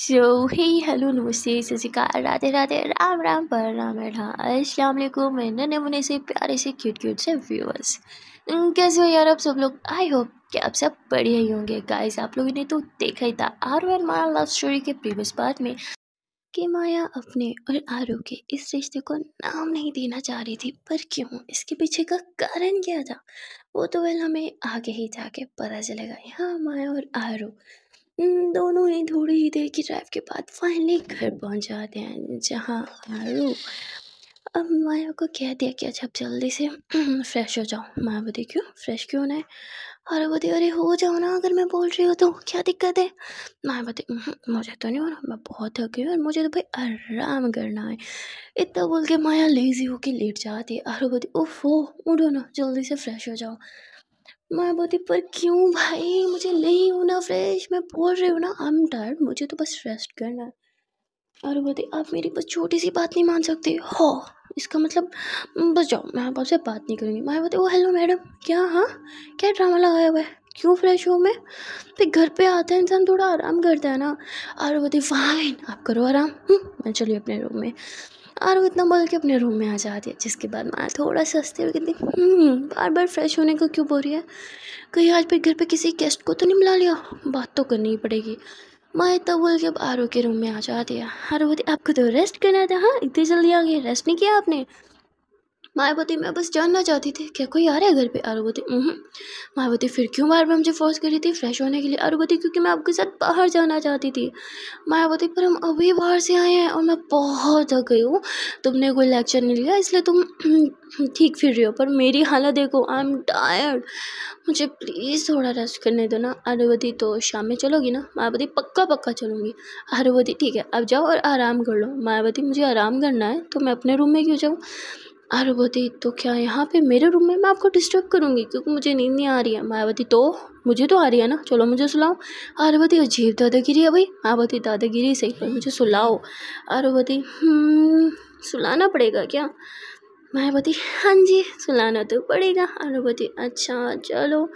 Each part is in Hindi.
सो हे हेलो नमस्ते सतिकार राधे राधे राम राम पर राम अस्सलाम वालेकुम मैं नन्हे मुन्ने से प्यारे से क्यूट क्यूट से व्यूअर्स हम्म, कैसे हो यार आप सब लोग आई होप कि आप सब बढ़िया ही होंगे गाइस आप लोगों ने तो देखा ही था आर वन माया लव स्टोरी के प्रीवियस पार्ट में कि माया अपने और आरू के इस रिश्ते को नाम नहीं देना चाह रही थी पर क्यों इसके पीछे का कारण क्या था वो तो वह हमें आगे ही जाके पता चलेगा यहाँ माया और आरू हम्म, दोनों ही थोड़ी ही देर की ड्राइव के बाद फाइनली घर पहुंच जाते हैं जहाँ आरू अब माया को कह दिया कि अच्छा अब जल्दी से फ्रेश हो जाओ माया बोती क्यों फ्रेश क्यों ना है बोती अरे हो जाओ ना अगर मैं बोल रही हूँ तो क्या दिक्कत है माया बोती हम्म, मुझे तो नहीं हो रहा मैं बहुत थकी हूँ और मुझे तो भाई आराम करना है इतना बोल के माया लेजी होके लेट जाती है ओफ हो उठो ना जल्दी से फ्रेश हो जाओ पर क्यों भाई मुझे नहीं होना फ्रेश मैं बोल रही हूँ ना आई एम टायर्ड मुझे तो बस रेस्ट करना है और बोलती आप मेरी बस छोटी सी बात नहीं मान सकते हो इसका मतलब हम्म, बस जाओ मैं आप आपसे बात नहीं करूँगी मैं बोलती ओ हेलो मैडम क्या हाँ क्या ड्रामा लगाया हुआ है क्यों फ्रेश हूँ मैं फिर घर पे आता है इंसान थोड़ा आराम करता है ना और बोलती फाइन आप करो आराम हम्म, मैं चलिए अपने रूम में और वो इतना बोल के अपने रूम में आ जाती है जिसके बाद माँ थोड़ा सा हंसते कहती बार बार फ्रेश होने को क्यों बोल रही है कहीं आज फिर घर पे किसी गेस्ट को तो नहीं मिला लिया बात तो करनी ही पड़ेगी माँ इतना बोल के अब आरो के रूम में आ जाती है आरो बोलती आपको तो रेस्ट करना था हाँ इतनी जल्दी आ गई रेस्ट नहीं किया आपने मायावती मैं बस जानना चाहती थी क्या कोई आ रहा है घर पे आरुवती मायावती फिर क्यों बार बार मुझे फोर्स करी थी फ्रेश होने के लिए आरुवती क्योंकि मैं आपके साथ बाहर जाना चाहती थी मायावती पर हम अभी बाहर से आए हैं और मैं बहुत थक गई हूँ तुमने कोई लेक्चर नहीं लिया इसलिए तुम ठीक फिर रही हो पर मेरी हालत देखो आई एम टायर्ड मुझे प्लीज़ थोड़ा रेस्ट करने दो ना आरुवती तो शाम में चलोगी ना मायावती पक्का पक्का चलूँगी आरोवती ठीक है अब जाओ और आराम कर लो मायावती मुझे आराम करना है तो मैं अपने रूम में क्यों जाऊँ मायावती तो क्या यहाँ पे मेरे रूम में मैं आपको डिस्टर्ब करूँगी क्योंकि मुझे नींद नहीं आ रही है मायावती तो मुझे तो आ रही है ना चलो मुझे सुलाओ आरवती अजीब दादागिरी है भाई मायावती दादागिरी सही पर मुझे सुलाओ आरवती हम्म, सुलाना पड़ेगा क्या मायावती हाँ जी सुलाना तो पड़ेगा आरवती अच्छा चलो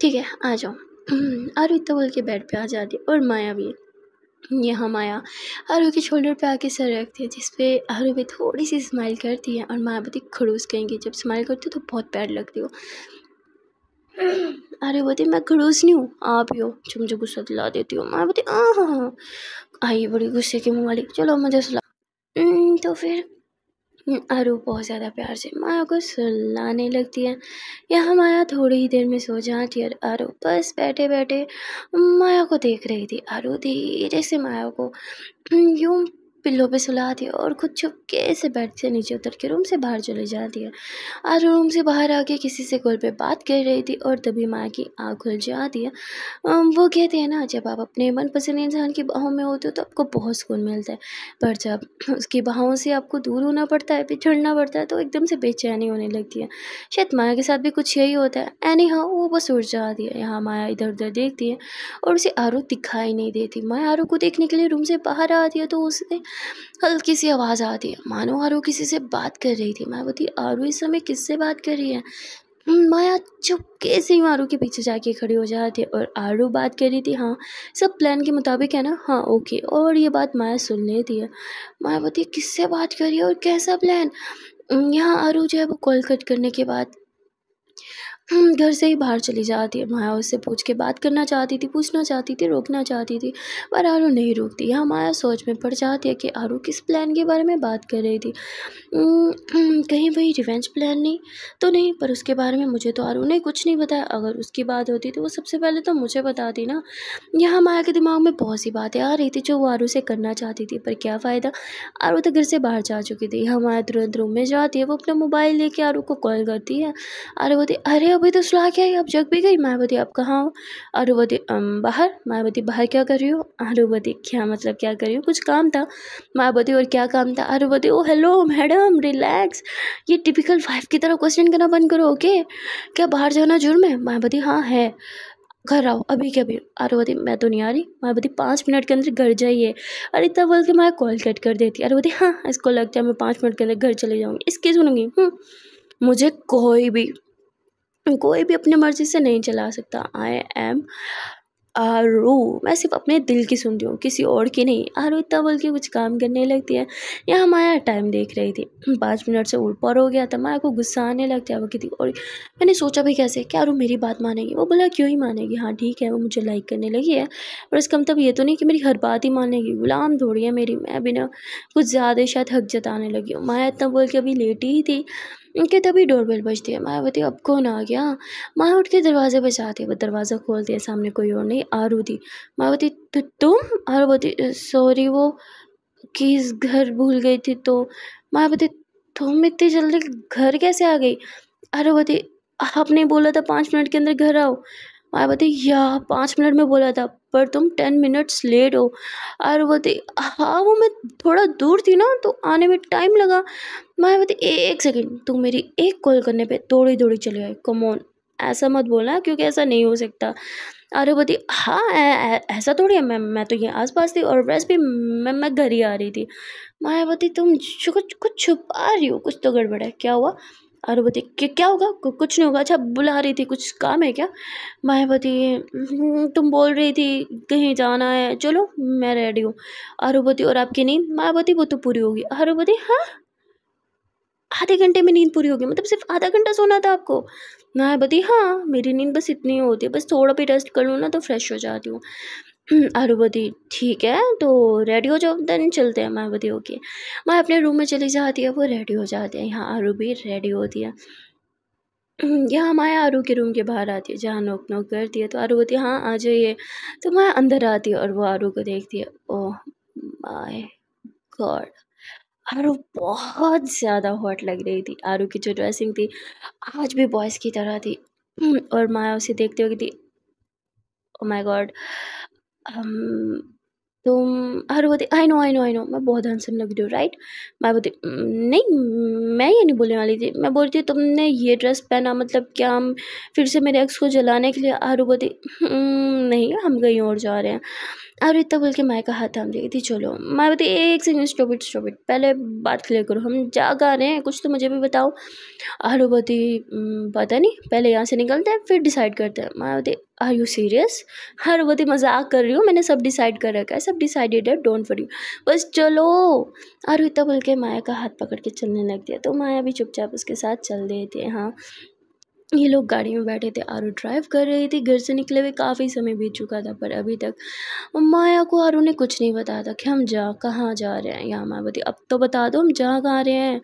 ठीक है आ जाओ आरविता बोल के बेड पर आ जाती और माया भी ये हम आया आरू के शोल्डर पे आके सर रखते हैं जिस पे आरू भी थोड़ी सी स्माइल करती है और मायावती खड़ूस कहेंगी जब स्माइल करती हो तो बहुत प्यार लगती हो आरू बोलती मैं खड़ूस नहीं हूँ आप ही हो जो मुझे गुस्सा दिला देती हो मायावती हाँ, हाँ हाँ आई बड़ी गुस्से की मुँह वाली चलो मुझे सुला तो फिर अरु बहुत ज़्यादा प्यार से माया को सुलाने लगती है यह माया थोड़ी ही देर में सो जाती है अरु बस बैठे बैठे माया को देख रही थी आरू धीरे से माया को हम्म, यूँ पिल्लों पे सुला दिया और खुद छुपके से बैठ से नीचे उतर के रूम से बाहर चले जाती है आज रूम से बाहर आके किसी से गोल पे बात कर रही थी और तभी माँ की आँख खुल जाती है वो कहते हैं ना जब आप अपने मनपसंद इंसान की बाहों में होते हो तो आपको बहुत सुकून मिलता है पर जब उसकी बाहों से आपको दूर होना पड़ता है पिछड़ना पड़ता है तो एकदम से बेचैनी होने लगती है शायद माया के साथ भी कुछ यही होता है एनी हाँ वो बस उड़ जाती है यहाँ माया इधर उधर देखती है और उसे आरू दिखाई नहीं देती माया आरू को देखने के लिए रूम से बाहर आती है तो उसने हल्की सी आवाज़ आती है मानो आरो किसी से बात कर रही थी मायावती आरू इस समय किससे बात कर रही है हम्म, माया चुपके से ही आरू के पीछे जाके खड़ी हो जाती है और आरू बात कर रही थी हाँ सब प्लान के मुताबिक है ना हाँ ओके और ये बात माया सुन लेती है मायावती किससे बात कर रही है और कैसा प्लान हम्म, यहाँ आरू जो है वो कॉल कट करने के बाद हम्म, घर से ही बाहर चली जाती है माया उससे पूछ के बात करना चाहती थी पूछना चाहती थी रोकना चाहती थी पर आरू नहीं रोकती यहाँ माया सोच में पड़ जाती है कि आरू किस प्लान के बारे में बात कर रही थी हम्म, हम्म, कहीं वही रिवेंज प्लान नहीं तो नहीं पर उसके बारे में मुझे तो आरू ने कुछ नहीं बताया अगर उसकी बात होती तो वो सबसे पहले तो मुझे बताती ना यहाँ माया के दिमाग में बहुत सी बातें आ रही थी जो वो आरू से करना चाहती थी पर क्या फ़ायदा आरू तो घर से बाहर जा चुकी थी यहाँ माया तुरंत रूम में जाती है वो अपना मोबाइल लेके आरू को कॉल करती है आरू बोलती अरे भी तो सुलह के आई अब जग भी गई मायावती अब कहाँ हो अरुवती बाहर मायावती बाहर क्या कर रही हो अरुवती क्या मतलब क्या कर रही हो कुछ काम था मायावती और क्या काम था Aruvati oh hello madam relax ये टिपिकल वाइफ की तरह क्वेश्चन करना बंद करो ओके क्या बाहर जाना जुर्म है मायावती हाँ है घर आओ अभी क्या अभी अरुवती मैं तो नहीं आ रही मायावती पाँच मिनट के अंदर घर जाइए अरे इतना बोल के मैं कॉल कट कर देती अरुवती हाँ इसको लगता है मैं पाँच मिनट के अंदर घर चले जाऊँगी इसकी सुनूंगी हम्म। मुझे कोई भी कोई भी अपनी मर्ज़ी से नहीं चला सकता आई एम आरू मैं सिर्फ अपने दिल की सुन रही हूँ किसी और की नहीं आरू इतना बोल के कुछ काम करने लगती है यहाँ माया टाइम देख रही थी पाँच मिनट से ऊपर हो गया था माया को गुस्सा आने लग गया वो किसी और मैंने सोचा भी कैसे क्या आरू मेरी बात मानेगी वो बोला क्यों ही मानेगी हाँ ठीक है वो मुझे लाइक करने लगी है और इसका मतलब ये तो नहीं कि मेरी हर बात ही मानेगी गुलाम थोड़ी है मेरी मैं बिना कुछ ज़्यादा शायद हक जताने लगी हूँ माया इतना बोल के अभी लेटी ही थी उनके तभी डोरबेल बजती है मायावती अब कौन आ गया माया उठ के दरवाजे पर जाती है दरवाज़ा खोल दिया सामने कोई और नहीं थी मायावती तो तुम आरुवती सॉरी वो किस घर भूल गई थी तो मायावती तुम इतनी जल्दी घर कैसे आ गई आरुवती आपने बोला था पाँच मिनट के अंदर घर आओ मायावती या पाँच मिनट में बोला था पर तुम टेन मिनट्स लेट हो आर्वती हाँ वो मैं थोड़ा दूर थी ना तो आने में टाइम लगा मायावती एक सेकेंड तुम मेरी एक कॉल करने पे दौड़ी दौड़ी चले आए कमोन ऐसा मत बोलना क्योंकि ऐसा नहीं हो सकता आर्यवती हाँ ऐसा थोड़ी है मैम मैं तो ये आसपास थी और वैसे भी मैं मैं घर ही आ रही थी मायावती तुम कुछ छुपा रही हो कुछ तो गड़बड़ है क्या हुआ अरुवती क्या होगा कुछ नहीं होगा अच्छा बुला रही थी कुछ काम है क्या मायावती हम्म, तुम बोल रही थी कहीं जाना है चलो मैं रेडी हूँ अरुवती और आपकी नींद मायावती वो तो पूरी होगी अरुवती हाँ आधे घंटे में नींद पूरी होगी मतलब सिर्फ आधा घंटा सोना था आपको मायावती हाँ मेरी नींद बस इतनी होती है बस थोड़ा भी रेस्ट कर लूँ ना तो फ्रेश हो जाती हूँ अरुवदी ठीक है तो रेडी हो जाओ देन चलते हैं मायावती ओके माँ अपने रूम में चली जाती है वो रेडी हो जाती है यहाँ आरू भी रेडी होती है यहाँ माया आरू के रूम के बाहर आती है जहाँ नोक नोक करती है तो आरू बोती हाँ आ जाइए तो मैं अंदर आती है और वो आरू को देखती है ओह माय गॉड आरू बहुत ज़्यादा हॉट लग रही थी आरू की जो ड्रेसिंग थी आज भी बॉयज़ की तरह थी और माया उसे देखते हुए थी ओ माय गॉड तुम हर वो I know I know I know मैं बहुत हैंडसम लग रही हूँ राइट मैं बोलती नहीं मैं ये नहीं बोलने वाली थी मैं बोलती हूँ तुमने ये ड्रेस पहना मतलब क्या हम फिर से मेरे एक्स को जलाने के लिए आरू हम्म, नहीं हम कहीं और जा रहे हैं और इतना बोल के माए का हाथ थाम रही थी चलो माए बताई एक second stop it stop it पहले बात क्लियर करो हम जा रहे हैं कुछ तो मुझे भी बताओ आरू बोती पता नहीं पहले यहाँ से निकलते हैं फिर डिसाइड करते हैं माए बोती आर यू सीरियस हर बोती मजाक कर रही हूँ मैंने सब डिसाइड कर रखा है सब डिसाइडेड है डोंट वरी बस चलो आरू इतना बोल के माया का हाथ पकड़ के चलने लग दिया तो माया भी चुपचाप उसके साथ चल देती है हाँ ये लोग गाड़ी में बैठे थे आरू ड्राइव कर रही थी घर से निकले हुए काफ़ी समय बीत चुका था पर अभी तक माया को आरू ने कुछ नहीं बताया था कि हम जा कहाँ जा रहे हैं यहाँ माया बोती अब तो बता दो हम जा कहाँ रहे हैं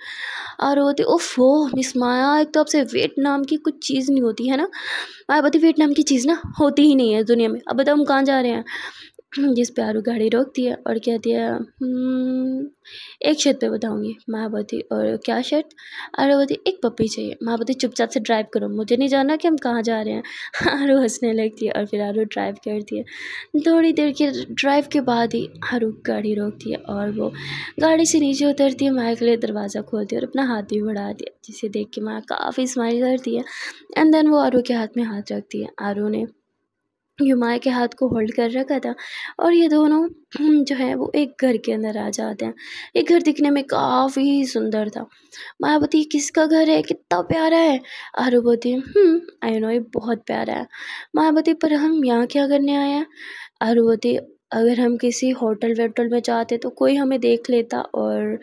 आरू होती ओफो मिस माया एक तो आपसे वेट नाम की कुछ चीज़ नहीं होती है ना माया बोती वेट नाम की चीज़ ना होती ही नहीं है दुनिया में अब बताओ हम कहाँ जा रहे हैं जिस पर आरू गाड़ी रोक दिया और कह दिया हम्म, एक शर्त पे बताऊंगी महावती और क्या शर्त आरू एक पप्पी चाहिए महावती चुपचाप से ड्राइव करो मुझे नहीं जाना कि हम कहाँ जा रहे हैं आरू हंसने लगती है और फिर आरू ड्राइव कर दिया थोड़ी देर के ड्राइव के बाद ही आरू गाड़ी रोकती है और वो गाड़ी से नीचे उतरती है माया के लिए दरवाज़ा खोलती है और अपना हाथ भी बढ़ा दिया जिसे देख के माया काफ़ी स्माइल करती है एंड देन वो आरू के हाथ में हाथ रखती है आरू ने हुमायूँ के हाथ को होल्ड कर रखा था और ये दोनों हम्म, जो है वो एक घर के अंदर आ जाते हैं एक घर दिखने में काफ़ी सुंदर था मायावती किसका घर है कितना प्यारा है आरू बोलती आई नो ये बहुत प्यारा है मायावती पर हम यहाँ क्या करने आए हैं आरू बोती अगर हम किसी होटल वेटल में जाते तो कोई हमें देख लेता और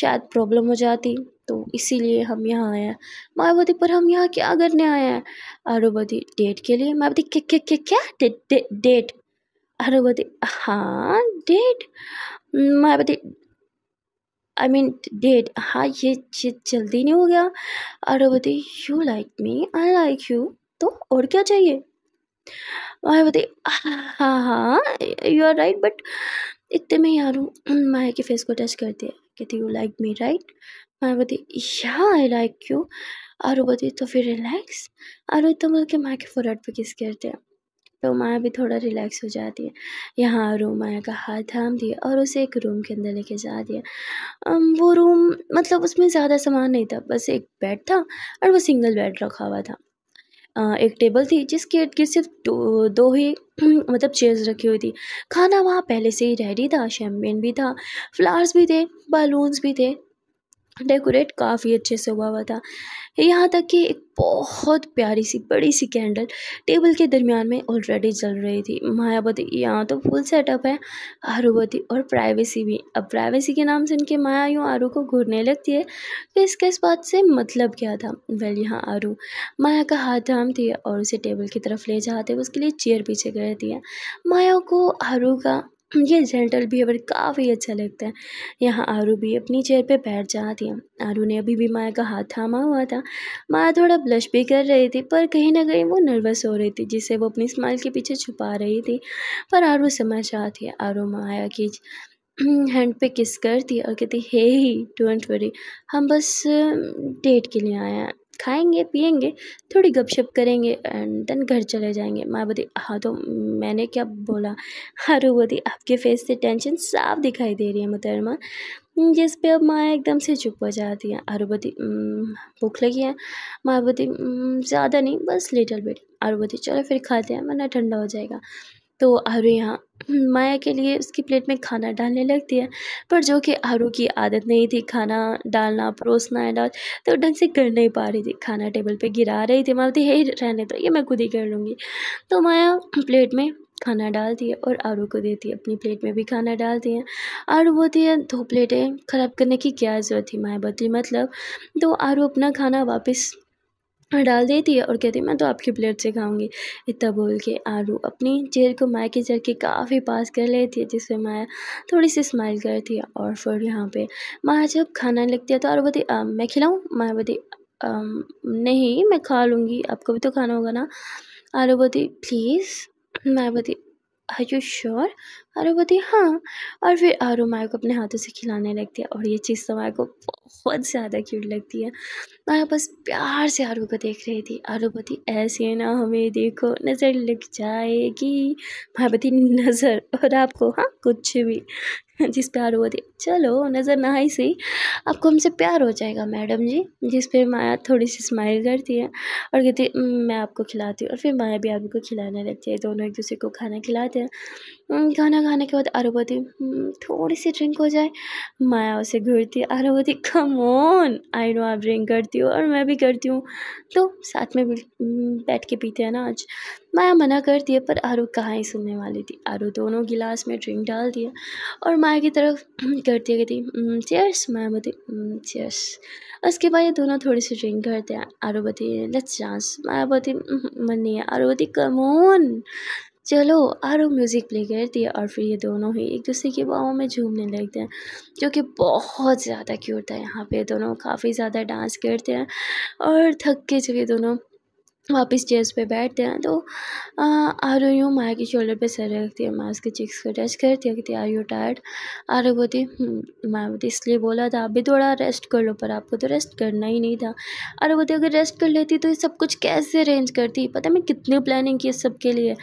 शायद प्रॉब्लम हो जाती तो इसीलिए हम यहाँ आए हैं मायावती पर हम यहाँ क्या करने आए हैं आरुवती डेट के लिए मायावती क्या क्या क्या क्या डेट आरुवती हाँ date Mayavati I mean date हाँ ये ये जल्दी नहीं हो गया Aruvati you like me I like you तो और क्या चाहिए माया बोलती हाँ हाँ यू आर राइट बट इतने में यार हूँ हम्म, माया के फेस को टच करती है कहती you like me right Maya बोलती या आई लाइक यू आरो बोती तो फिर रिलैक्स आरो तो बोल के माया के फोरहेड पे किस करते हैं तो माया भी थोड़ा रिलैक्स हो जाती है यहाँ आरो माया का हाथ थाम दिया और उसे एक रूम के अंदर लेके जा दिया वो रूम मतलब उसमें ज़्यादा सामान नहीं था बस एक बेड था और वो सिंगल बेड रखा हुआ था एक टेबल थी जिसके इर्द गिर्द सिर्फ दो, दो ही मतलब चेयर्स रखी हुई थी खाना वहाँ पहले से ही रेडी था शैम्पेन भी था फ्लावर्स भी थे बलून्स भी थे डेकोरेट काफ़ी अच्छे से हुआ हुआ था यहाँ तक कि एक बहुत प्यारी सी बड़ी सी कैंडल टेबल के दरमियान में ऑलरेडी जल रही थी मायावती यहाँ तो फुल सेटअप है आरूवती और प्राइवेसी भी अब प्राइवेसी के नाम से इनके माया यूँ आरू को घूरने लगती है कि तो इसके इस बात से मतलब क्या था वेल यहाँ आरू माया का हाथ धाम थी और उसे टेबल की तरफ ले जाते हुए उसके लिए चेयर पीछे करती है माया को आरू का ये जेंटल बिहेवियर काफ़ी अच्छा लगता है यहाँ आरू भी अपनी चेयर पे बैठ जाती है आरू ने अभी भी माया का हाथ थामा हुआ था माया थोड़ा ब्लश भी कर रही थी पर कहीं ना कहीं वो नर्वस हो रही थी जिसे वो अपनी स्माइल के पीछे छुपा रही थी पर आरू समझ आती है आरू माया की हैंड पे किस करती और कहती हे ही डोंट वरी हम बस डेट के लिए आए हैं खाएंगे पिएंगे थोड़ी गपशप करेंगे एंड देन घर चले जाएंगे माँ हाँ तो मैंने क्या बोला अरे हाँ आपके फेस से टेंशन साफ दिखाई दे रही है मुतरमा जिस पे अब माँ एकदम से चुप हो जाती है अरुबती हाँ भूख लगी है माँ ज़्यादा नहीं बस लिटिल बिट अरुबती चलो फिर खाते हैं वरना ठंडा हो जाएगा तो आरू यहाँ माया के लिए उसकी प्लेट में खाना डालने लगती है पर जो कि आरू की आदत नहीं थी खाना डालना परोसना एंड ऑल तो ढंग से कर नहीं पा रही थी खाना टेबल पे गिरा रही थी मैं बोलती है रहने तो ये मैं खुद ही कर लूँगी तो माया प्लेट में खाना डालती है और आरू को देती है अपनी प्लेट में भी खाना डालती है आरू बोलती है दो प्लेटें ख़राब करने की क्या ज़रूरत थी माया बोलती मतलब तो आरू अपना खाना वापस डाल देती है और कहती मैं तो आपकी प्लेट से खाऊंगी इतना बोल के आरू अपनी चेयर को माया की चेयर के काफ़ी पास कर लेती है जिससे माया थोड़ी सी स्माइल करती है और फिर यहाँ पे माया जब खाना लगती है तो आरू बोलती मैं खिलाऊँ माया बोलती नहीं मैं खा लूँगी आपको भी तो खाना होगा ना आरू बोलती प्लीज़ माया बोलती आर यू श्योर आरो बोलती हाँ और फिर आरो माया को अपने हाथों से खिलाने लगती है और ये चीज़ तो माया को बहुत ज़्यादा क्यूट लगती है माया बस प्यार से आरू को देख रही थी आरो बोलती ऐसे ना हमें देखो नज़र लग जाएगी मायावती नज़र और आपको हाँ कुछ भी जिस पर आरू बोलती चलो नज़र ना ही सही आपको हमसे प्यार हो जाएगा मैडम जी जिस पे माया थोड़ी सी स्माइल करती है और कहती है मैं आपको खिलाती हूँ और फिर माया भी आरू को खिलाने लगती है दोनों एक दूसरे को खाना खिलाते हैं खाना हम्म, खाने के बाद आरुवती हम्म, थोड़ी सी ड्रिंक हो जाए माया उसे घूरती आरुवती कमोन आई नो आप ड्रिंक करती हो और मैं भी करती हूँ तो साथ में हम्म, बैठ के पीते हैं ना आज माया मना कर दिया पर आरु कहाँ ही सुनने वाली थी आरू दोनों गिलास में ड्रिंक डाल दिया और माया की तरफ करती कहती चेयर्स माया बोती चेयर्स उसके बाद ये दोनों थोड़ी सी ड्रिंक करते हैं आरु बोलती लेट्स चांस माया बोती मन नहीं है आरु बोलती कमोन चलो आरव म्यूज़िक प्ले करती है और फिर ये दोनों ही एक दूसरे के बाहों में झूमने लगते हैं जो कि बहुत ज़्यादा क्यूट था यहाँ पे दोनों काफ़ी ज़्यादा डांस करते हैं और थक के जब ये दोनों वापस चेयर्स पे बैठते हैं तो आ ओ यूँ माँ के शोल्डर पे सर रखती है माँ उसके चिक्स को टच करती है कहती आर यू टायर्ड आ आर बोती माँ बोती इसलिए बोला था अभी थोड़ा रेस्ट कर लो पर आपको तो रेस्ट करना ही नहीं था अरे बोती अगर रेस्ट कर लेती तो ये सब कुछ कैसे अरेंज करती पता मैं कितनी प्लानिंग की सब के लिए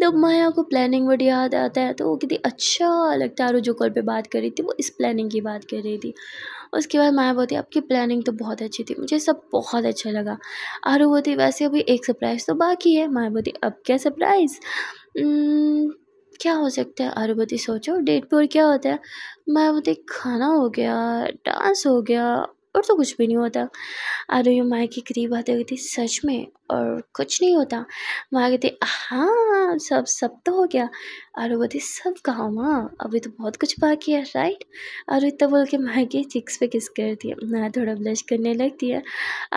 जब तो माया को प्लानिंग वर्ड याद आता है तो वो कितनी अच्छा लगता है आरो जो कॉल पर बात कर रही थी वो इस प्लानिंग की बात कर रही थी उसके बाद माया बोलती आपकी प्लानिंग तो बहुत अच्छी थी मुझे सब बहुत अच्छा लगा आरू वैसे अभी एक सरप्राइज़ तो बाकी है माया अब क्या सरप्राइज़ hmm, क्या हो सकता है आरुवती सोचो डेट पर क्या होता है मायावती खाना हो गया डांस हो गया और तो कुछ भी नहीं होता अरे माँ के करीब आते हुए थे सच में और कुछ नहीं होता माँ कहते हाँ सब सब तो हो गया अरे बोलती सब कहा माँ अभी तो बहुत कुछ बाकी है राइट अरे इतना बोल के माँ के चिक्स पे किस कर दिया मैं थोड़ा ब्लश करने लगती है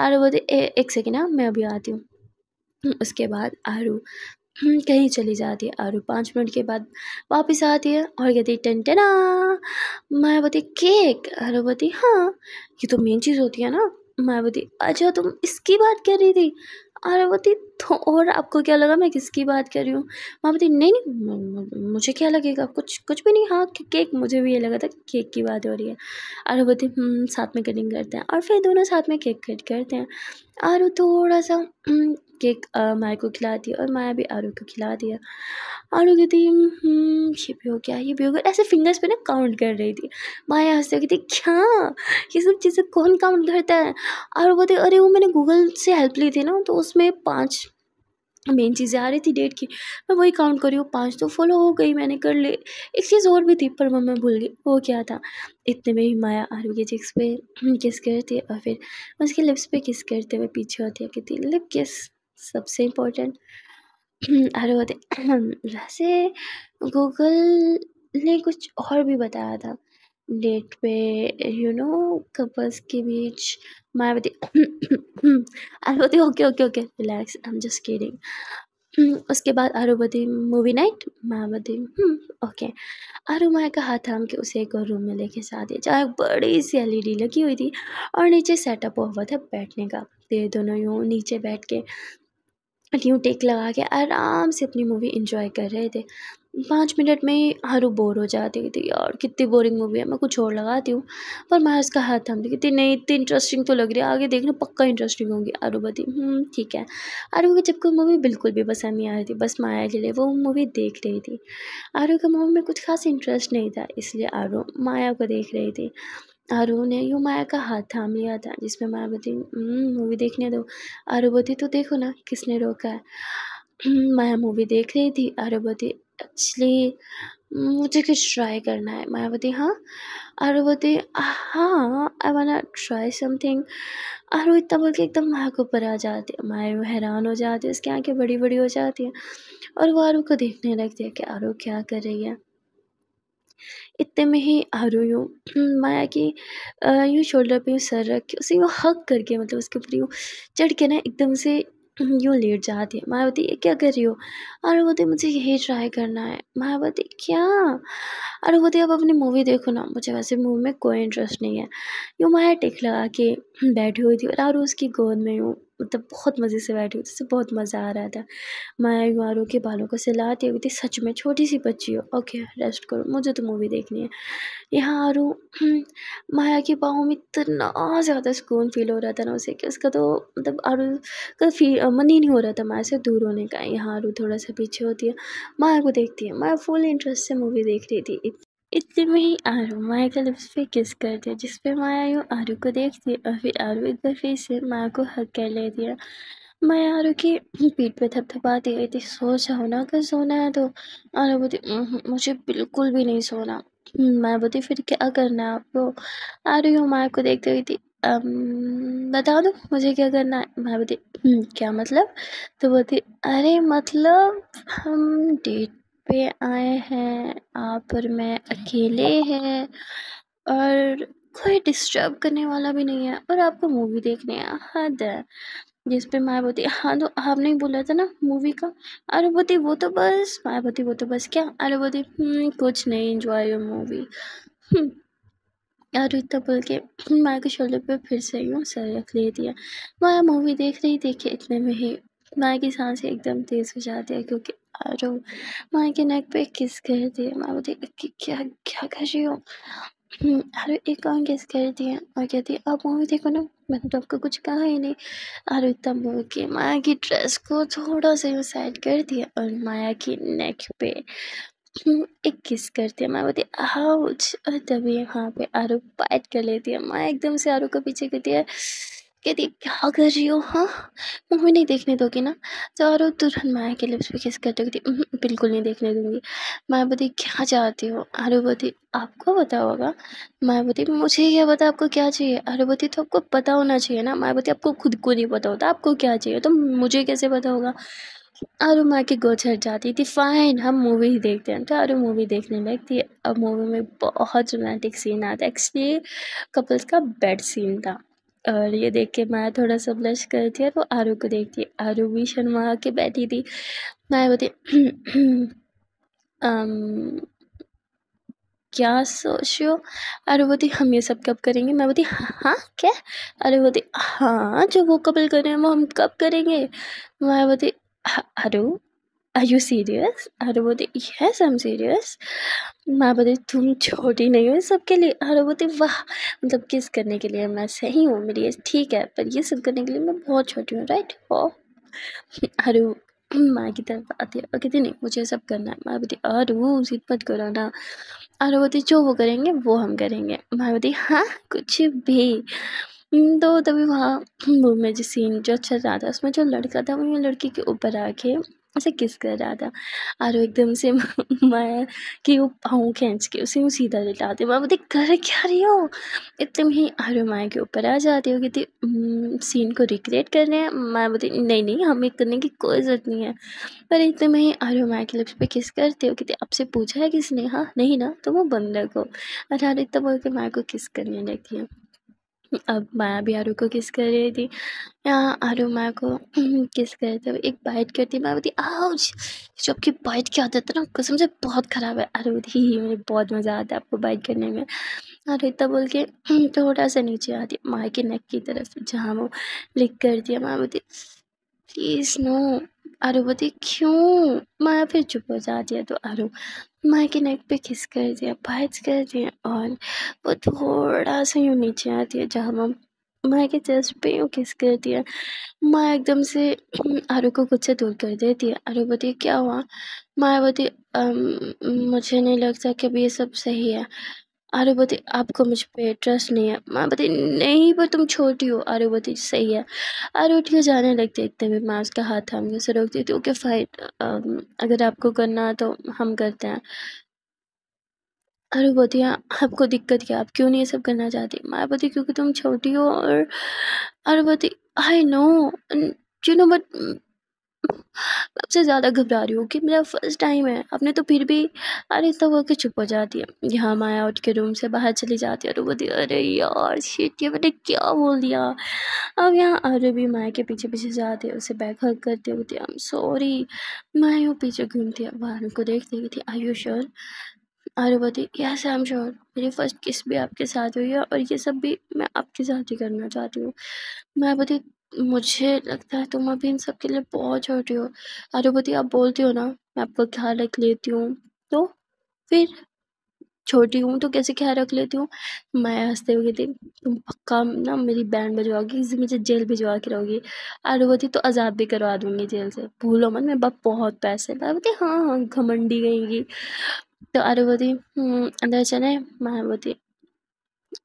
अरे बोलती एक सेकेंड ना हाँ, मैं अभी आती हूँ उसके बाद आरू कहीं चली जाती है और पाँच मिनट के बाद वापस आती है और कहती टन टना मायावती केक अरे बोती हाँ ये तो मेन चीज़ होती है ना मायावती अच्छा तुम इसकी बात कर रही थी अरवती तो और आपको क्या लगा मैं किसकी बात कर रही हूँ मायावती नहीं नहीं मुझे क्या लगेगा कुछ कुछ भी नहीं हाँ केक मुझे भी ये लगा था केक की बात हो रही है अरवती हम्म, साथ में कटिंग करते हैं और फिर दोनों साथ में केक कट करते हैं और थोड़ा सा हम्म, केक माया को खिला दिया और माया भी आरू को खिला दिया आरू कहती हम्म, ये भी हो गया ये भी हो गया ऐसे फिंगर्स पे ना काउंट कर रही थी माया हंसते कहती क्या ये सब चीज़ें कौन काउंट करता है आरू बोलते अरे वो मैंने गूगल से हेल्प ली थी ना तो उसमें पाँच मेन चीज़ें आ रही थी डेट की मैं वही काउंट करी हूँ पाँच तो फॉलो हो गई मैंने कर ली एक चीज़ और भी थी पर मैं मैं भूल गई वो क्या था इतने में ही माया आरू के चिक्स पे किस हम्म, करती है और फिर उसके लिप्स पे किस करते हुए पीछे होती है कहती लिप किस सबसे इम्पोर्टेंट और वैसे गूगल ने कुछ और भी बताया था डेट पे यू नो कपल्स के बीच Mayavati Aruvati okay okay okay relax I am just caring उसके बाद Aruvati movie night Mayavati okay Aru Maya का हाथ थाम के उसे एक और रूम में लेके जा दिया जहाँ एक बड़ी सी एलईडी लगी हुई थी और नीचे सेटअप हुआ था बैठने का ये दोनों यूँ नीचे बैठ के न्यू टेक लगा के आराम से अपनी मूवी इंजॉय कर रहे थे पाँच मिनट में ही हरू बोर हो जाती थी यार कितनी बोरिंग मूवी है मैं कुछ और लगाती हूँ पर मैं उसका हाथ थाम दी थी नहीं इतनी इंटरेस्टिंग तो लग रही है आगे देखना पक्का इंटरेस्टिंग होगी आरू बती हम्म, ठीक है आरू की जब कोई मूवी बिल्कुल भी पसंद नहीं आ रही थी बस माया के लिए वो मूवी देख रही थी आरू का मूवी में कुछ खास इंटरेस्ट नहीं था इसलिए आरू माया को देख रही थी आरू ने यू माया का हाथ थाम लिया था जिसमें मायावती मूवी हम्म, देखने दो आरूवती तो देखो ना किसने रोका है माया मूवी देख रही थी आरूवती एक्चुअली मुझे कुछ ट्राई करना है मायावती हाँ आरूवती हाँ आई वाना ट्राई समथिंग आरू इतना बोल के एकदम माया के ऊपर आ जाती है माया हैरान हो जाती है उसकी आंखें बड़ी बड़ी हो जाती हैं और वो आरू को देखने लगती है कि आरू क्या कर रही है इतने में ही रही यूँ हम्म, माया की यूँ शोल्डर पे यूँ सर रख के उसे यूँ हक करके मतलब उसके ऊपर यूँ चढ़ के ना एकदम से यूँ लेट जाती है मायावती ये क्या कर रही हो अरे बोलती मुझे यही ट्राई करना है मायावती क्या अरे बोलती अब अपनी मूवी देखो ना मुझे वैसे मूवी में कोई इंटरेस्ट नहीं है यूँ माया टिक लगा के बैठी हुई थी और उसकी गोद में यूँ मतलब बहुत मज़े से बैठी हुई थी उससे बहुत मज़ा आ रहा था माया युवाओं के बालों को सिलाती हुई थी सच में छोटी सी बच्ची हो ओके रेस्ट करो मुझे तो मूवी देखनी है यहाँ आरू माया के बाहों में इतना ज़्यादा सुकून फील हो रहा था ना उसे कि उसका तो मतलब आरू का फील मन ही नहीं हो रहा था माया से दूर होने का यहाँ आरू थोड़ा सा पीछे होती है माया को देखती है माया फुल इंटरेस्ट से मूवी देख रही थी इतने में ही आरू माया का लिप्स पे किस कर दिया जिस पे माया यूँ आरू को देखती है और फिर आरू एक बार फिर से माया को हक कर ले दिया माया आरू की पीठ पे थपथपाती गई थी सो जाओ ना अगर सोना है तो आरू बोती मुझे बिल्कुल भी नहीं सोना माया हम्म, बोती फिर क्या करना है आपको आरू यूँ माया को देखते हुई थी बता दो मुझे क्या करना है माया बोती हम्म, क्या मतलब तो बोती अरे मतलब हम डेट पे आए हैं आप और मैं अकेले हैं और कोई डिस्टर्ब करने वाला भी नहीं है और आपको मूवी देखने हद है जिस मायावती हाँ तो आपने ही बोला था ना मूवी का अरुपति वो तो बस मायावती वो तो बस क्या अरुपति हम्म, कुछ नहीं एंजॉय योर मूवी अरुता बोल के हम्म, माया के शोल्डर पे फिर से यूँ सर रख ले दिया माया मूवी देख रही कि इतने में ही माया की सांसें एकदम तेज़ हो जाती है क्योंकि आरो माँ के नेक पे किस कर दिए माँ बोलती कि क्या क्या कर रही हो हम्म, आरो एक काम किस कर दिए और कहती अब मूवी देखो ना मैंने तो आपको कुछ कहा ही नहीं आरो तब बोल के माया की ड्रेस को थोड़ा सा साइड कर दिया और माया की नेक पे हम्म, एक किस करती है माया बोलती हाउच और तभी यहाँ पे आरू बाइट कर लेती है माया एकदम से आरू को पीछे करती है कहती क्या कर रही हो हाँ मम्मी नहीं देखने दोगी ना चारों तुरंत माया के लिप्स पे किस करते कहती बिल्कुल नहीं देखने दूंगी मायावती क्या चाहती हो आरुवती आपको पता होगा मायावती मुझे क्या पता आपको क्या चाहिए आरुवती तो आपको पता होना चाहिए ना मायावती आपको खुद को नहीं पता होता आपको क्या चाहिए तो मुझे कैसे पता होगा आरू माँ की गोचर जाती थी फाइन हम मूवी देखते हैं तो आरू मूवी देखने लगती है अब मूवी में बहुत रोमांटिक सीन आता है एक्चुअली कपल्स का बेड सीन था और ये देख के मैं थोड़ा सा ब्लश कर दिया तो आरू को देखती है आरू भी शर्मा के बैठी थी मैं बोलती क्या सोचो अरे बोती हम ये सब कब करेंगे मैं बोती हाँ क्या अरे बोती हाँ जो वो कबल कर रहे हैं वो हम कब करेंगे मैं बोती अरे आर यू सीरियस अरे बोलते यस आई एम सीरियस मैं बोलती तुम छोटी नहीं हो सबके लिए अरे बोलते वाह मतलब किस करने के लिए मैं सही हूँ मेरी एज ठीक है पर ये सब करने के लिए मैं बहुत छोटी हूँ राइट ओ अरे माँ की तरफ आती है कहती नहीं मुझे सब करना है माँ बोलती और वो जिद मत करो ना और बोलती जो वो करेंगे वो हम करेंगे माँ बोलती हाँ कुछ भी हम्म, तो तभी वहाँ मूवी में जो सीन जो चल रहा था उसमें जो लड़का था वो लड़की के ऊपर आके उसे किस कर रहा था और एकदम से मैं कि वो पाँव खींच के उसे वो सीधा लिटाते मैं बोलती कर क्या रही हो एकदम ही आर माया के ऊपर आ जाती हो कहती सीन को रिक्रिएट कर रहे हैं मैं बोलती नहीं नहीं हमें करने की कोई ज़रूरत नहीं है पर एकदम ही आर माया के लिप्स पे किस करते हो कहते आपसे पूछा है किसने हाँ नहीं ना तो वो बंदर को और हर एकदम बोलते माया को किस करने लगती है अब माया भी आरू को किस कर रही थी यहाँ आरू माया को किस कर रहे थे एक बाइट करती माया बोलती आउच आपकी बाइट की आदत है ना कसम समझे बहुत ख़राब है आरू थी मुझे बहुत मज़ा आता है आपको बाइट करने में आरू इतना बोल के थोड़ा सा नीचे आती माया के नेक की तरफ जहाँ वो लिख कर दिया माया बोलती प्लीज़ नो आरू बोलती क्यों माया फिर चुप हो जाती है तो आरू माँ के नेक पे किस कर दिया पाँच कर दिया और वो थोड़ा सा यूँ नीचे आती है जहाँ माँ माँ के चेस्ट पे यूँ किस कर दिया माँ एकदम से आरू को कुछ से दूर कर देती है आरू बोती क्या हुआ माँ बोती मुझे नहीं लगता कि अब ये सब सही है आर्यवती आपको मुझ पर ट्रस्ट नहीं है माँ बती नहीं पर तुम छोटी हो आर्यवती सही है आर्यवती जाने लगती देखते इतने माँ उसका हाथ हम से रोक देती ओके फाइट अगर आपको करना है तो हम करते हैं आर्यवती आपको दिक्कत क्या आप क्यों नहीं ये सब करना चाहती माँ बती क्योंकि तुम छोटी हो और Aryavati I know you know but सबसे ज़्यादा घबरा रही हूँ कि मेरा फर्स्ट टाइम है आपने तो फिर भी अरे तब होकर चुप हो जाती है यहाँ माया उठ के रूम से बाहर चली जाती है और बोलती अरे यार शिट ये मैंने क्या बोल दिया अब यहाँ अरे भी माया के पीछे पीछे जाती है उसे बैक हक करते होती है सॉरी माया पीछे घूमती है बाहर को देख हुई थी आयु श्योर अरे यस आई एम श्योर मेरी फर्स्ट किस भी आपके साथ हुई है और ये सब भी मैं आपके साथ ही करना चाहती हूँ मैं बोती मुझे लगता है तुम अभी इन सब के लिए बहुत छोटी हो आरुपति तो आप बोलती हो ना मैं आपका ख्याल रख लेती हूँ तो फिर छोटी हूँ तो कैसे ख्याल रख लेती हूँ मैं हंसते हुए थी तुम पक्का ना मेरी बैंड भिजवाओगी इसे मुझे जेल भिजवा के रहोगी आरुवती तो आज़ाद भी करवा दूँगी जेल से भूलो मत मेरे बाप बहुत पैसे आरुवती हाँ हाँ घमंडी गएंगी तो आरुवती हम्म, अंदर चले मायावती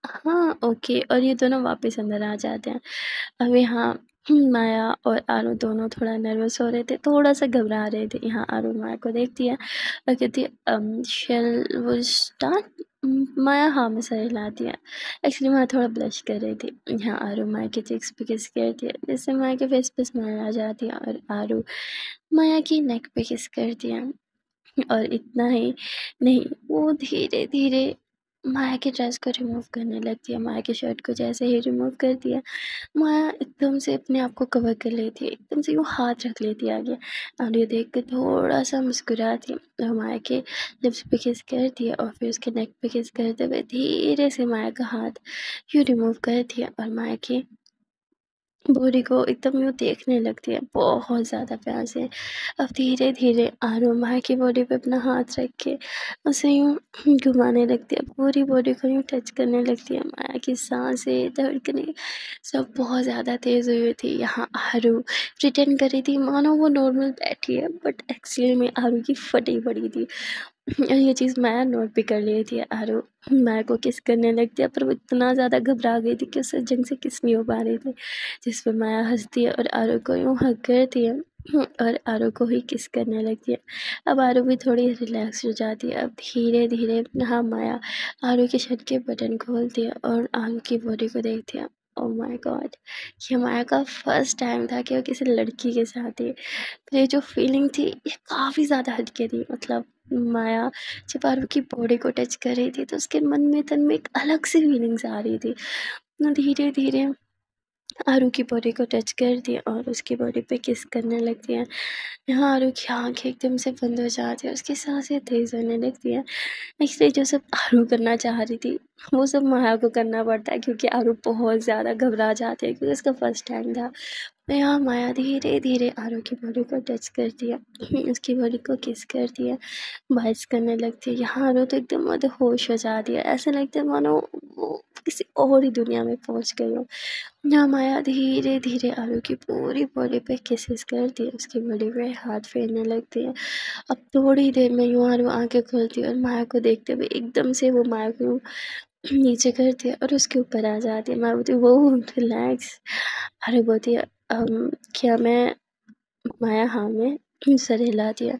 हाँ, ओके और ये दोनों वापस अंदर आ जाते हैं। अब यहाँ माया और आरू दोनों थोड़ा नर्वस हो रहे थे, थोड़ा-सा घबरा रहे थे। यहाँ आरू माया को देखती है और कहती है स्टार्ट? माया हाँ में सर हिलाती है। एक्चुअली माया थोड़ा ब्लश कर रही थी। यहाँ आरू माया की चिक्स पे किस करती है, जैसे माया के फेस पे स्माइल आ जाती है और आरू माया की नेक पे किस करती है। और इतना ही नहीं, वो धीरे-धीरे माया के ड्रेस को रिमूव करने लगती है माया के शर्ट को जैसे ही रिमूव कर दिया माया एकदम से अपने आप को कवर कर लेती है एकदम से यूँ हाथ रख लेती है आगे और ये देख कर थोड़ा सा मुस्कुराती और माया के लिप्स पे किस कर दिया और फिर उसके नेक पे किस करते हुए धीरे से माया का हाथ यूँ रिमूव कर दिया और माया के बोरी को एकदम यूँ देखने लगती है बहुत ज़्यादा प्यार से अब धीरे धीरे माँ की बॉडी पे अपना हाथ रख के उसे यूँ घुमाने लगती है पूरी बॉडी को यूँ टच करने लगती है माया की सांसें धड़कने सब बहुत ज़्यादा तेज़ हुई हुई थी यहाँ आरू रिटर्न करी थी मानो वो नॉर्मल बैठी है बट एक्चुअली में आरू की फटी पड़ी थी ये चीज़ मैं नोट भी कर ली थी आरो मैं को किस करने लग गया पर वो इतना ज़्यादा घबरा गई थी कि उससे जंग से किस नहीं हो पा रही थी जिस पर माया हंसती है और आरो को यूँ हक करती है और आरो को ही किस करने लगती है अब आरो भी थोड़ी रिलैक्स हो जाती है अब धीरे धीरे हाँ माया आरो के शर्ट के बटन खोलती है और आरो की बॉडी को देखती है ओ माय गॉड ये हमारा का फर्स्ट टाइम था कि वो किसी लड़की के साथ ही तो ये जो फीलिंग थी ये काफ़ी ज़्यादा हटके थी मतलब माया जब आरू की बॉडी को टच कर रही थी तो उसके मन में तन में एक अलग सी फीलिंग्स आ रही थी धीरे धीरे आरू की बॉडी को टच कर दिया और उसकी बॉडी पे किस करने लगती है यहाँ आरू की आँख एकदम से बंद हो जाती है उसकी सांसें तेज़ होने लगती है इसलिए जो सब आरू करना चाह रही थी वो सब माया को करना पड़ता है क्योंकि आरू बहुत ज़्यादा घबरा जाते हैं क्योंकि उसका फर्स्ट टाइम था मैं माया आया धीरे धीरे आरो की बॉडी को टच कर दिया उसकी बॉडी को किस कर दिया बाइस करने लगती है यहाँ आरो तो एकदम मत होश हो जा दिया ऐसा लगता है मानो वो किसी और ही दुनिया में पहुँच गई हो यहाँ माया धीरे धीरे आरो की पूरी बॉडी पे किसेस कर दिया उसकी बॉडी पे हाथ फेरने लगती है अब थोड़ी देर में यूँ आरो आँखें खोलती है और माया को देखते हुए एकदम से वो माया को नीचे करती है और उसके ऊपर आ जाती है माया बोलती वो रिलैक्स अरे बोलती क्या मैं माया हाँ में सरेला दिया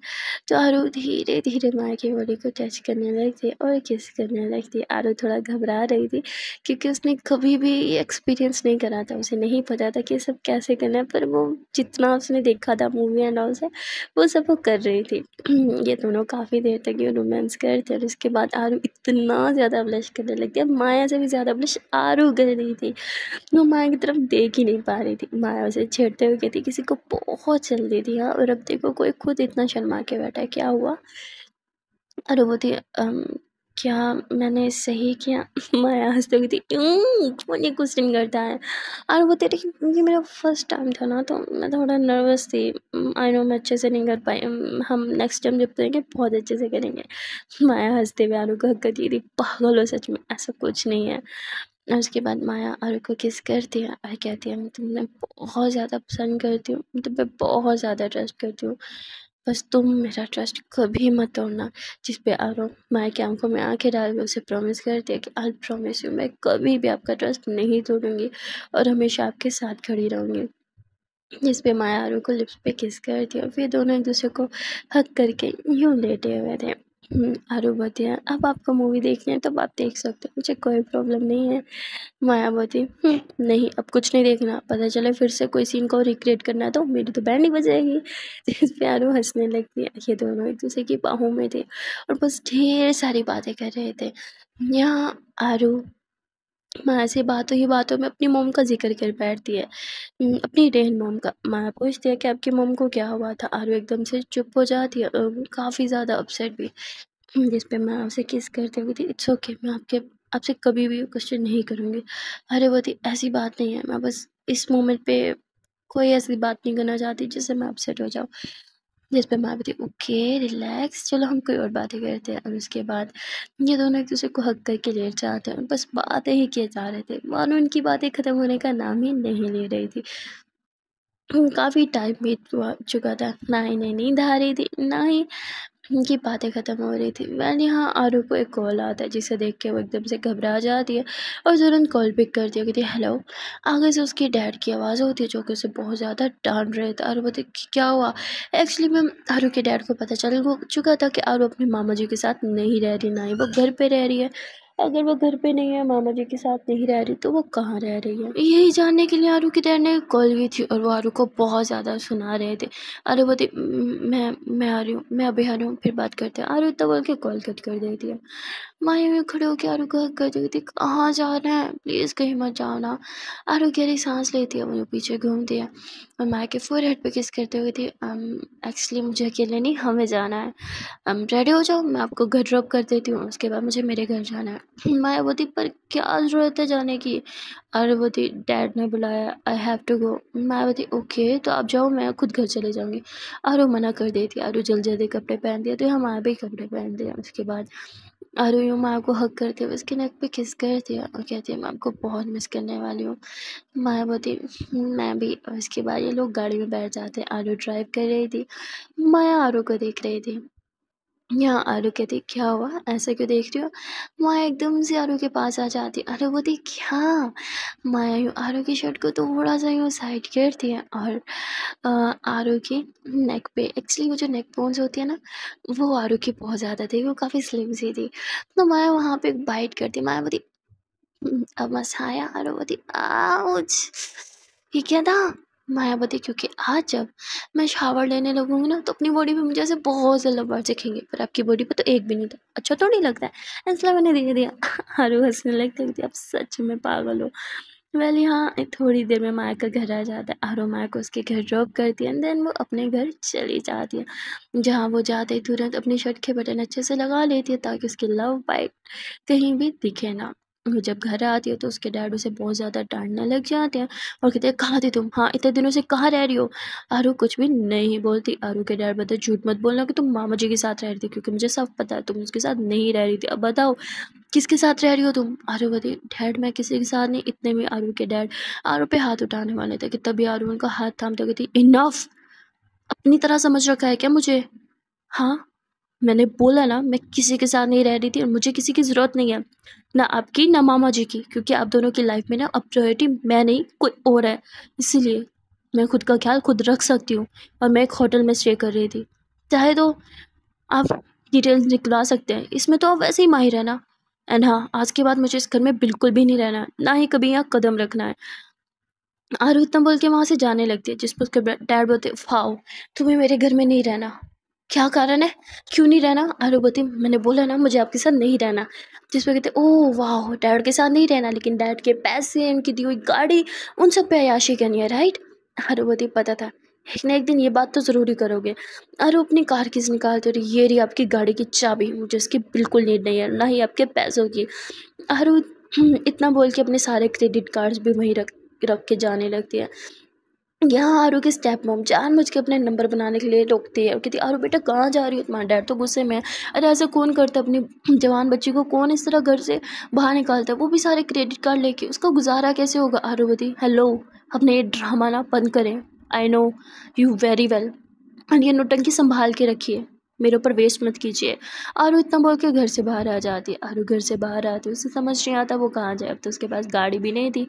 तो आरू धीरे धीरे माँ की बॉडी को टच करने थी और किस करने थी आरू थोड़ा घबरा रही थी क्योंकि उसने कभी भी एक्सपीरियंस नहीं करा था उसे नहीं पता था कि सब कैसे करना है पर वो जितना उसने देखा था मूवी एंड ऑल से वो सब वो कर रही थी ये दोनों काफ़ी देर तक ये रोमांस कर थे और उसके बाद आरू इतना ज़्यादा ब्लश करने लग गया माया से भी ज़्यादा ब्लश आरू कर रही थी वो माया की तरफ देख ही नहीं पा रही थी माया उसे छेड़ते हुए कहती किसी को बहुत जल्दी थी हाँ और अब देखो कोई खुद इतना शर्मा के बैठा है क्या हुआ अरे वो थी क्या मैंने सही किया मैं हंसते हुए थी कौन ये कुछ नहीं करता है और वो तेरे क्योंकि मेरा फर्स्ट टाइम था ना तो मैं थोड़ा नर्वस थी आई नो मैं अच्छे से नहीं कर पाई हम नेक्स्ट टाइम जब करेंगे बहुत अच्छे से करेंगे माया हंसते हुए आलू को हक दी थी पागल हो सच में ऐसा कुछ नहीं है और उसके बाद माया आरू को किस करती है और कहती है मैं तुम्हें बहुत ज़्यादा पसंद करती हूँ मैं तुम पर बहुत ज़्यादा ट्रस्ट करती हूँ बस तुम मेरा ट्रस्ट कभी मत तोड़ना जिस पे आरो माया की आंखों में आंखें डाल के उसे प्रॉमिस कर दिया कि आई प्रॉमिस यू मैं कभी भी आपका ट्रस्ट नहीं तोड़ूंगी और हमेशा आपके साथ खड़ी रहूँगी जिस पे माया आरू को लिप्स पे किस कर दिया फिर दोनों एक दूसरे को हक करके यूँ लेटे हुए थे हम्म, आरुबती है अब आपको मूवी देखनी है तब आप देख सकते हो मुझे कोई प्रॉब्लम नहीं है मायावती हम्म, नहीं अब कुछ नहीं देखना पता चले फिर से कोई सीन को रिक्रिएट करना है तो मेरी तो बैंड ही बजेगी जिस तो पे आरू हंसने लगती है ये दोनों एक दूसरे की बाहों में थे और बस ढेर सारी बातें कर रहे थे यहाँ आरू माँ से बातों ही बातों में अपनी मोम का जिक्र कर बैठती है अपनी रहन मोम का माँ पूछती है कि आपकी मोम को क्या हुआ था आरू एकदम से चुप हो जाती है काफ़ी ज़्यादा अपसेट भी जिस पे मैं उसे किस करती हुई थी इट्स ओके मैं आपके आपसे कभी भी क्वेश्चन नहीं करूँगी अरे वो थी तो ऐसी बात नहीं है मैं बस इस मोमेंट पे कोई ऐसी बात नहीं करना चाहती जिससे मैं अपसेट हो जाऊँ जिस पर मैं बोली ओके रिलैक्स चलो हम कोई और बातें करते हैं और उसके बाद ये दोनों एक दूसरे को हक करके लेट जाते हैं और बस बातें ही किए जा रहे थे मानो उनकी बातें ख़त्म होने का नाम ही नहीं ले रही थी काफ़ी टाइम बीत चुका था ना ही नहीं नींद आ रही थी ना ही उनकी बातें ख़त्म हो रही थी वैन यहाँ आरू को एक कॉल आता है जिसे देख के वो एकदम से घबरा जाती है और तुरंत कॉल पिक कर दिया कहती है हेलो आगे से उसकी डैड की आवाज़ होती है जो कि उसे बहुत ज़्यादा डांट रहे थे आरू बोलते क्या हुआ एक्चुअली मैम आरू के डैड को पता चल चुका था कि आरू अपने मामा जी के साथ नहीं रह रही ना ही वो घर पर रह रही है अगर वो घर पे नहीं है मामा जी के साथ नहीं रह रही तो वो कहाँ रह रही है यही जानने के लिए आरू की तैर ने कॉल की थी और वो आरू को बहुत ज़्यादा सुना रहे थे अरे वो मैं मैं आ रही हूँ मैं अभी आ रही हूँ फिर बात करते हैं आरू इतना बोल के कॉल कट कर देती है माही में खड़े होकर आरू को हक थी कहाँ जा रहे हैं प्लीज़ कहीं मत जाओ ना आरू सांस लेती है मुझे पीछे घूमती है और माया के फोर हेड पर किस करते हुए थी एक्चुअली um, मुझे अकेले नहीं हमें जाना है रेडी um, हो जाओ मैं आपको घर ड्रॉप कर देती हूँ उसके बाद मुझे मेरे घर जाना है बोती पर क्या ज़रूरत है जाने की आरूवती डैड ने बुलाया आई हैव टू गो माया बोती ओके तो आप जाओ मैं खुद घर चले जाऊँगी आरू मना कर देती आरो जल्दी जल्दी कपड़े पहन दिए तो हम भी कपड़े पहन दिए उसके बाद माँ को हक करते हुए उसके नेक पे किस करती है और कहती है मैं आपको बहुत मिस करने वाली हूँ बोलती मैं भी और इसके बाद ये लोग गाड़ी में बैठ जाते हैं आरू ड्राइव कर रही थी माया आरू को देख रही थी यहाँ आरू कहते क्या हुआ ऐसा क्यों देख रही हो माया एकदम से आलू के पास आ जाती अरे वो देख क्या माया यूँ आलू की शर्ट को थोड़ा सा यूँ साइड करती है और आलू की नेक पे एक्चुअली वो जो नेक बोन्स होती है ना वो आरू की बहुत ज़्यादा थी वो काफ़ी स्लिम सी थी तो माया वहाँ पे बाइट करती माया बोती हम्म, अब मसाया आलू बोती आउच ये क्या था मायावती क्योंकि आज जब मैं शावर लेने लगूंगी ना तो अपनी बॉडी पे मुझे ऐसे बहुत से लवर दिखेंगे पर आपकी बॉडी पे तो एक भी नहीं था अच्छा तो नहीं लगता है इसलिए मैंने दे दिया हर हंसने लगती लगती आप सच में पागल हो वेल यहाँ थोड़ी देर में माया का घर आ जाता है आरो माया को उसके घर ड्रॉप करती है एंड देन वो अपने घर चली जाती है जहाँ वो जाते तुरंत अपनी शर्ट के बटन अच्छे से लगा लेती है ताकि उसकी लव बाइट कहीं भी दिखे ना वो जब घर आती है तो उसके डैड उसे बहुत ज़्यादा डांटने लग जाते हैं और कहते हैं कहाँ थी तुम हाँ इतने दिनों से कहाँ रह रही हो आरू कुछ भी नहीं बोलती आरू के डैड बताए झूठ मत बोलना कि तुम मामा जी के साथ रह रही थी क्योंकि मुझे सब पता है तुम उसके साथ नहीं रह रही थी अब बताओ किसके साथ रह रही हो तुम आरू बती डैड मैं किसी के साथ नहीं इतने में आरू के डैड आरू पे हाथ उठाने वाले थे कि तभी आरू उनका हाथ थामते कहती इनफ अपनी तरह समझ रखा है क्या मुझे हाँ मैंने बोला ना मैं किसी के साथ नहीं रह रही थी और मुझे किसी की ज़रूरत नहीं है ना आपकी ना मामा जी की क्योंकि आप दोनों की लाइफ में ना अब प्रायोरिटी मैं नहीं कोई और है इसीलिए मैं खुद का ख्याल खुद रख सकती हूँ और मैं एक होटल में स्टे कर रही थी चाहे तो आप डिटेल्स निकला सकते हैं इसमें तो आप वैसे ही माहिर है ना एंड हाँ आज के बाद मुझे इस घर में बिल्कुल भी नहीं रहना है ना ही कभी यहाँ कदम रखना है आरुतम बोल के वहाँ से जाने लगती है जिस पर उसके डैड बोलते फाओ तुम्हें मेरे घर में नहीं रहना क्या कारण है क्यों नहीं रहना आलूबती मैंने बोला ना मुझे आपके साथ नहीं रहना जिस पर कहते ओ वाह डैड के साथ नहीं रहना लेकिन डैड के पैसे उनकी दी हुई गाड़ी उन सब पे अयाशी करनी है राइट आलूबती पता था एक ना एक दिन ये बात तो ज़रूरी करोगे अरे अपनी कार किस निकालते रही ये रही आपकी गाड़ी की चाबी मुझे इसकी बिल्कुल नीड नहीं है ना ही आपके पैसों की अरे इतना बोल के अपने सारे क्रेडिट कार्ड्स भी वहीं रख रख के जाने लगती है यहाँ आरू की स्टेप मॉम जान के अपने नंबर बनाने के लिए रोकती है और कहती है आरू बेटा कहाँ जा रही हो तुम्हारा डैड तो गुस्से में अरे ऐसे कौन करता अपनी जवान बच्ची को कौन इस तरह घर से बाहर निकालता है वो भी सारे क्रेडिट कार्ड लेके उसका गुजारा कैसे होगा आरू बती हेलो अपने ये ड्रामा ना बंद करें I know you very well और ये नोटंकी संभाल के रखिए मेरे ऊपर वेस्ट मत कीजिए आरू इतना बोल के घर से बाहर आ जाती है आरू घर से बाहर आती उसे समझ नहीं आता वो कहाँ जाए अब तो उसके पास गाड़ी भी नहीं थी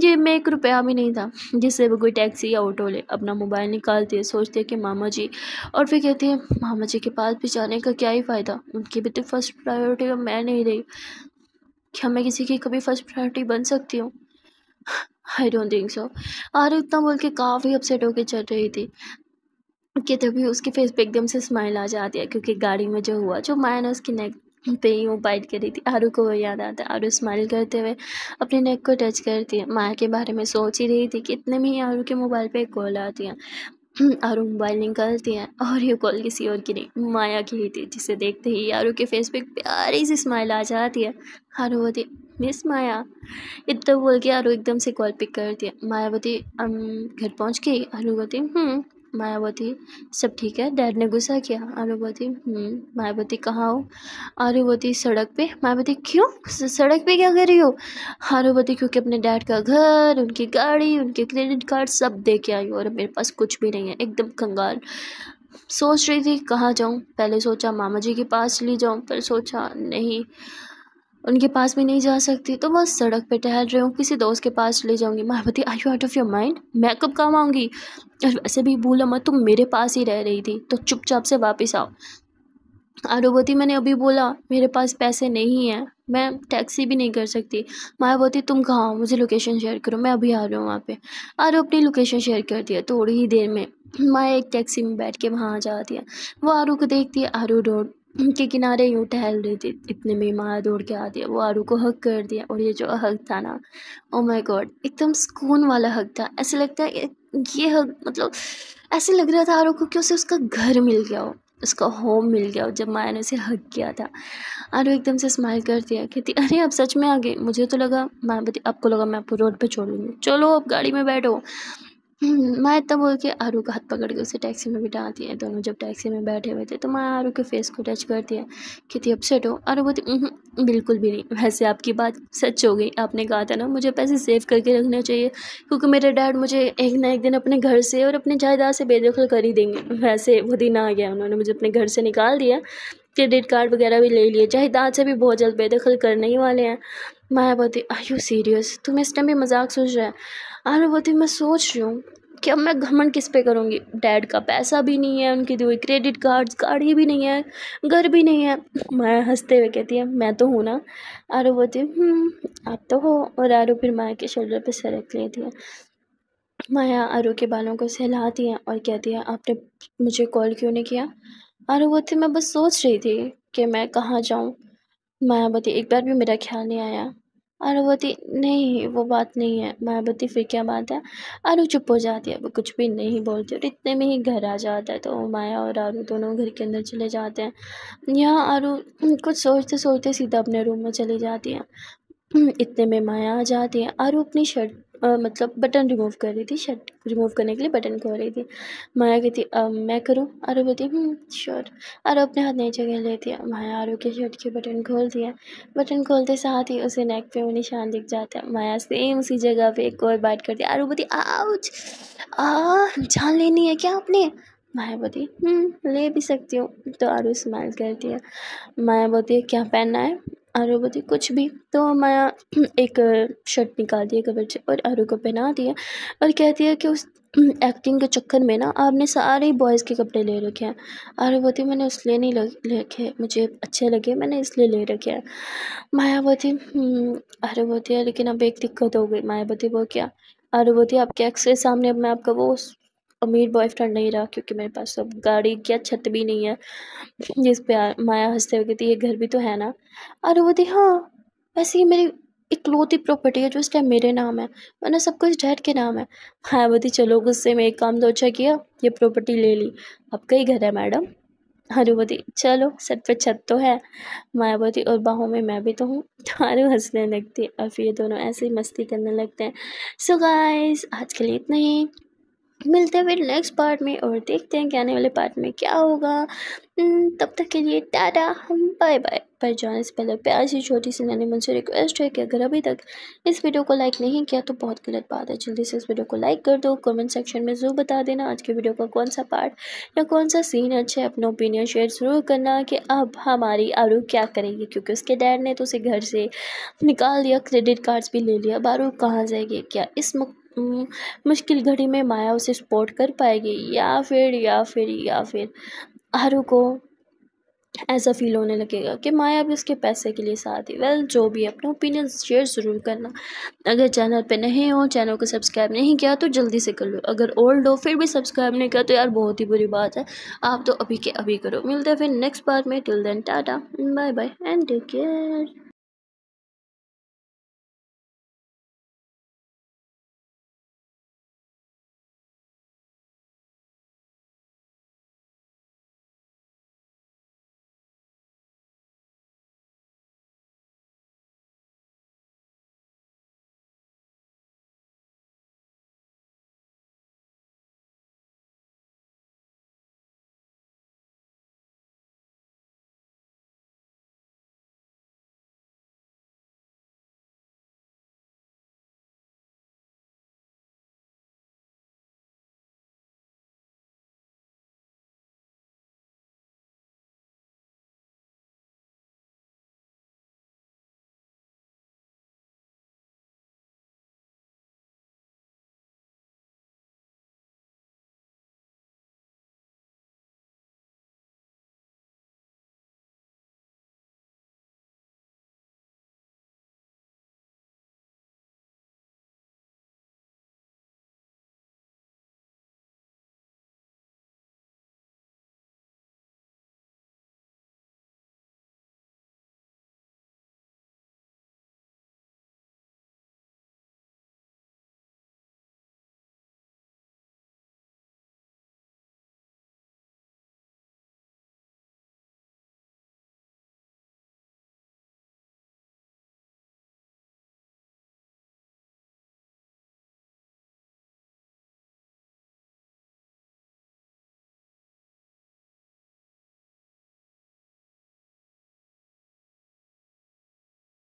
जेब में एक रुपया भी नहीं था जिससे वो कोई टैक्सी या ऑटो ले अपना मोबाइल निकालती है सोचती है कि मामा जी और फिर कहती है मामा जी के पास भी जाने का क्या ही फ़ायदा उनकी भी तो फर्स्ट प्रायोरिटी मैं नहीं रही क्या मैं किसी की कभी फर्स्ट प्रायोरिटी बन सकती हूँ आई डोंट थिंक सो आर इतना बोल के काफ़ी अपसेट होके चल रही थी कि तभी उसके फेस पे एकदम से स्माइल आ जाती है क्योंकि गाड़ी में जो हुआ जो माया ने उसकी नेक पे ही वो बाइट करी थी आरू को वो याद आता है आरू स्माइल करते हुए अपने नेक को टच करती है माया के बारे में सोच ही रही थी कि इतने में ही आरू के मोबाइल पे कॉल आती है आरू मोबाइल निकालती है और ये कॉल किसी और की नहीं माया की ही थी जिसे देखते ही आरू के फेस पे प्यारी सी स्माइल आ जाती है आरू बोलती मिस माया इतना बोल के आरू एकदम से कॉल पिक करती है मायावती घर पहुंच गई आरू बोलती हूँ हम्म। मायावती सब ठीक है डैड ने गुस्सा किया अनुवती हम्म, मायावती कहाँ हो बोती सड़क पे मायावती क्यों सड़क पे क्या कर रही हो आरुवती क्योंकि अपने डैड का घर उनकी गाड़ी उनके क्रेडिट कार्ड सब दे के आई और मेरे पास कुछ भी नहीं है एकदम कंगाल सोच रही थी कहाँ जाऊँ पहले सोचा मामा जी के पास ले जाऊँ पर सोचा नहीं उनके पास भी नहीं जा सकती तो मैं सड़क पे टहल रही हूँ किसी दोस्त के पास ले जाऊँगी Mayavati I you out of your mind मैं कब काम आऊँगी और वैसे भी बोला मैं तुम मेरे पास ही रह रही थी तो चुपचाप से वापस आओ आरोवती मैंने अभी बोला मेरे पास पैसे नहीं हैं मैं टैक्सी भी नहीं कर सकती मायावती तुम कहाँ मुझे लोकेशन शेयर करो मैं अभी आ रही हूँ वहाँ पे आरव अपनी लोकेशन शेयर कर दिया थोड़ी ही देर में माया एक टैक्सी में बैठ के वहाँ आ जाती है वो आरू को देखती है आरू रोड के किनारे यूँ टहल रही थी इतने में इमारत दौड़ के आ दिया वो आरू को हक कर दिया और ये जो हक था ना ओ माय गॉड एकदम सुकून वाला हक था ऐसे लगता है ये हक मतलब ऐसे लग रहा था आरू को कि उसे उसका घर मिल गया हो उसका होम मिल गया हो जब माया ने उसे हक किया था आरू एकदम से स्माइल कर दिया कहती अरे अब सच में आ गए मुझे तो लगा मैं आपको लगा मैं आपको रोड पर छोड़ चलो आप गाड़ी में बैठो माया तब तो बोल के आरू का हाथ पकड़ के उसे टैक्सी में बिठाती है दोनों जब टैक्सी में बैठे हुए थे तो माया आरू के फेस को टच करती है कितनी अपसेट हो आरू बोलती बिल्कुल भी नहीं वैसे आपकी बात सच हो गई आपने कहा था ना मुझे पैसे सेव करके रखना चाहिए क्योंकि मेरे डैड मुझे एक ना एक दिन अपने घर से और अपने जायदाद से बेदखल कर ही देंगे वैसे वो दिन आ गया उन्होंने मुझे अपने घर से निकाल दिया क्रेडिट कार्ड वगैरह भी ले लिए जाहिदाद से भी बहुत जल्द बेदखल करने ही वाले हैं मायावती आई यू सीरियस तुम इस टाइम भी मजाक सोच रहा है आरावती मैं सोच रही हूँ कि अब मैं घमंड किस पे करूँगी डैड का पैसा भी नहीं है उनकी दी हुई क्रेडिट कार्ड गाड़ी भी नहीं है घर भी नहीं है माया हंसते हुए कहती है मैं तो हूँ ना आरो बोलती हम्म, आप तो हो और आरो फिर माया के शोल्डर पे सर रख लेती है माया आरो के बालों को सहलाती है और कहती है आपने मुझे कॉल क्यों नहीं किया थी मैं बस सोच रही थी कि मैं कहाँ जाऊँ मायावती एक बार भी मेरा ख्याल नहीं आया अनुभूति नहीं वो बात नहीं है मायावती फिर क्या बात है अनु चुप हो जाती है वो कुछ भी नहीं बोलती और इतने में ही घर आ जाता है तो माया और आरू दोनों घर के अंदर चले जाते हैं यहाँ आरू कुछ सोचते सोचते सीधा अपने रूम में चली जाती है इतने में माया आ जाती है आरू अपनी शर्ट आ, मतलब बटन रिमूव कर रही थी शर्ट रिमूव करने के लिए बटन कर रही थी माया कहती मैं करूँ आरो बोलती शर्ट हम्म, आरो अपने हाथ नीचे खेल लेती है माया आरो के शर्ट के बटन खोल दिया बटन खोलते साथ ही उसे नेक पे वो निशान दिख जाता है माया सेम उसी जगह पे एक और बाइट करती आरो बोती आउच आ जान लेनी है क्या आपने बोती हम्म, ले भी सकती हूँ तो आरू स्माइल करती है माया है क्या पहनना है आर ओ कुछ भी तो मैं एक शर्ट निकाल दिया कवर से और आर को पहना दिया और कह दिया कि उस एक्टिंग के चक्कर में ना आपने सारे बॉयज़ के कपड़े ले रखे हैं आर्यवती मैंने इसलिए नहीं ले रखे मुझे अच्छे लगे मैंने इसलिए ले रखे हैं मायावती है हम्म, लेकिन अब एक दिक्कत हो गई मायावती वो क्या आर्यवती आपके एक्स के सामने अब मैं आपका वो अमीर बॉयफ्रेंड नहीं रहा क्योंकि मेरे पास अब गाड़ी क्या छत भी नहीं है जिस पे माया हंसते हुए कहती ये घर भी तो है ना अरे वो दी हाँ वैसे ही मेरी इकलौती प्रॉपर्टी है जो इस टाइम मेरे नाम है वरना सब कुछ डैड के नाम है मायावती हाँ, चलो गुस्से में एक काम तो अच्छा किया ये प्रॉपर्टी ले ली आपका ही घर है मैडम हरुवती चलो सर पे छत तो है मायावती और बाहों में मैं भी तो हूँ थारू हंसने लगती है और फिर ये दोनों ऐसे ही मस्ती करने लगते हैं सो गाइस आज के लिए इतना ही मिलते हुए नेक्स्ट पार्ट में और देखते हैं कि आने वाले पार्ट में क्या होगा हम्म, तब तक के लिए टाटा हम बाय बाय पर जाने से पहले प्यार से छोटी सी नानी मुझसे रिक्वेस्ट है कि अगर अभी तक इस वीडियो को लाइक नहीं किया तो बहुत गलत बात है जल्दी से इस वीडियो को लाइक कर दो कमेंट सेक्शन में ज़रूर बता देना आज के वीडियो का कौन सा पार्ट या कौन सा सीन अच्छा है अपना ओपिनियन शेयर ज़रूर करना कि अब हमारी आरू क्या करेगी क्योंकि उसके डैड ने तो उसे घर से निकाल दिया क्रेडिट कार्ड्स भी ले लिया अब आरू कहाँ जाएगी क्या इस हम्म, मुश्किल घड़ी में माया उसे सपोर्ट कर पाएगी या फिर या फिर या फिर हरू को ऐसा फील होने लगेगा कि माया भी उसके पैसे के लिए साथ ही वेल जो भी अपना ओपिनियन शेयर ज़रूर करना अगर चैनल पे नहीं हो चैनल को सब्सक्राइब नहीं किया तो जल्दी से कर लो अगर ओल्ड हो फिर भी सब्सक्राइब नहीं किया तो यार बहुत ही बुरी बात है आप तो अभी के अभी करो मिलते हैं फिर नेक्स्ट बार में till then tata bye bye and take care